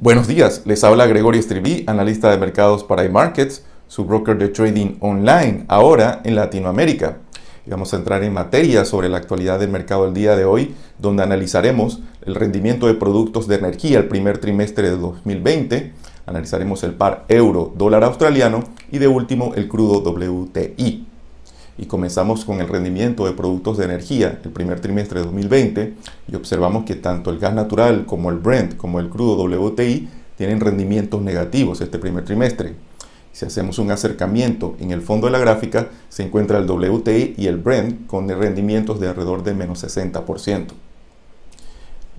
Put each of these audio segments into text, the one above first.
Buenos días, les habla Gregorio Estribí, analista de mercados para iMarkets, su broker de trading online, ahora en Latinoamérica. Y vamos a entrar en materia sobre la actualidad del mercado el día de hoy, donde analizaremos el rendimiento de productos de energía el primer trimestre de 2020, analizaremos el par euro-dólar australiano y de último el crudo WTI y comenzamos con el rendimiento de productos de energía el primer trimestre de 2020 y observamos que tanto el gas natural como el Brent como el crudo WTI tienen rendimientos negativos este primer trimestre. Si hacemos un acercamiento en el fondo de la gráfica, se encuentra el WTI y el Brent con rendimientos de alrededor de menos 60%.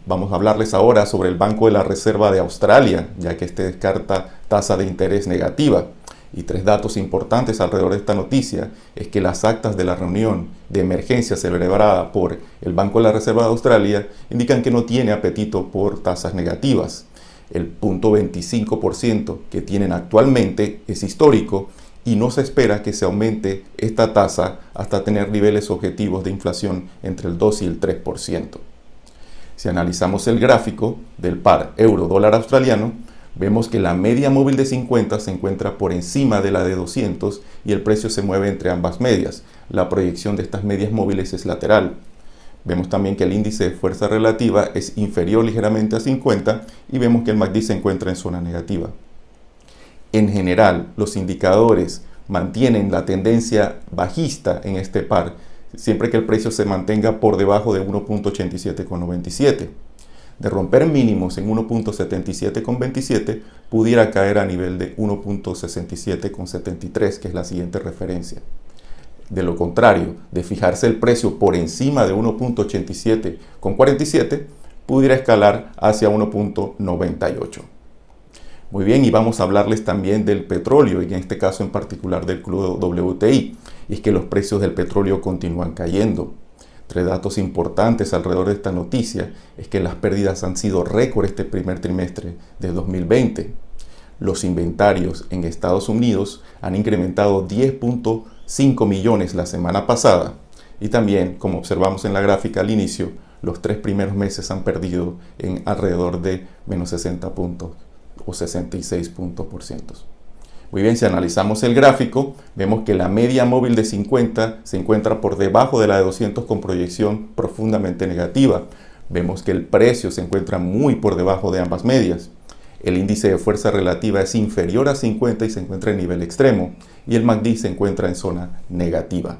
Vamos a hablarles ahora sobre el Banco de la Reserva de Australia, ya que este descarta tasa de interés negativa y tres datos importantes alrededor de esta noticia es que las actas de la reunión de emergencia celebrada por el Banco de la Reserva de Australia indican que no tiene apetito por tasas negativas. El punto 25% que tienen actualmente es histórico y no se espera que se aumente esta tasa hasta tener niveles objetivos de inflación entre el 2 y el 3%. Si analizamos el gráfico del par euro-dólar australiano, vemos que la media móvil de 50 se encuentra por encima de la de 200 y el precio se mueve entre ambas medias. La proyección de estas medias móviles es lateral. Vemos también que el índice de fuerza relativa es inferior ligeramente a 50 y vemos que el MACD se encuentra en zona negativa. En general, los indicadores mantienen la tendencia bajista en este par, siempre que el precio se mantenga por debajo de 1.87,97 de romper mínimos en 1.77,27 pudiera caer a nivel de 1.67,73, que es la siguiente referencia. De lo contrario, de fijarse el precio por encima de 1.87,47, pudiera escalar hacia 1.98. Muy bien, y vamos a hablarles también del petróleo y en este caso en particular del crudo WTI. Y es que los precios del petróleo continúan cayendo. Tres datos importantes alrededor de esta noticia es que las pérdidas han sido récord este primer trimestre de 2020. Los inventarios en Estados Unidos han incrementado 10.5 millones la semana pasada y también, como observamos en la gráfica al inicio, los tres primeros meses han perdido en alrededor de menos 60 puntos o 66 puntos por ciento. Muy bien, si analizamos el gráfico, vemos que la media móvil de 50 se encuentra por debajo de la de 200 con proyección profundamente negativa. Vemos que el precio se encuentra muy por debajo de ambas medias. El índice de fuerza relativa es inferior a 50 y se encuentra en nivel extremo, y el MACD se encuentra en zona negativa.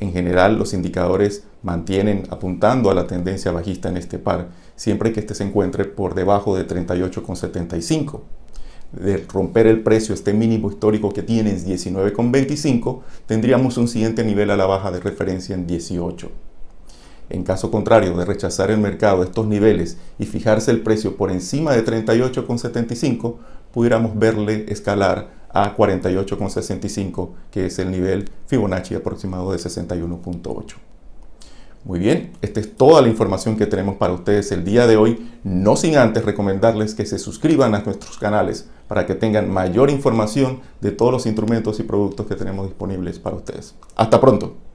En general, los indicadores mantienen apuntando a la tendencia bajista en este par, siempre que este se encuentre por debajo de 38,75 de romper el precio, este mínimo histórico que tiene es 19,25, tendríamos un siguiente nivel a la baja de referencia en 18. En caso contrario de rechazar el mercado estos niveles y fijarse el precio por encima de 38,75, pudiéramos verle escalar a 48,65, que es el nivel Fibonacci aproximado de 61,8. Muy bien, esta es toda la información que tenemos para ustedes el día de hoy, no sin antes recomendarles que se suscriban a nuestros canales para que tengan mayor información de todos los instrumentos y productos que tenemos disponibles para ustedes. Hasta pronto.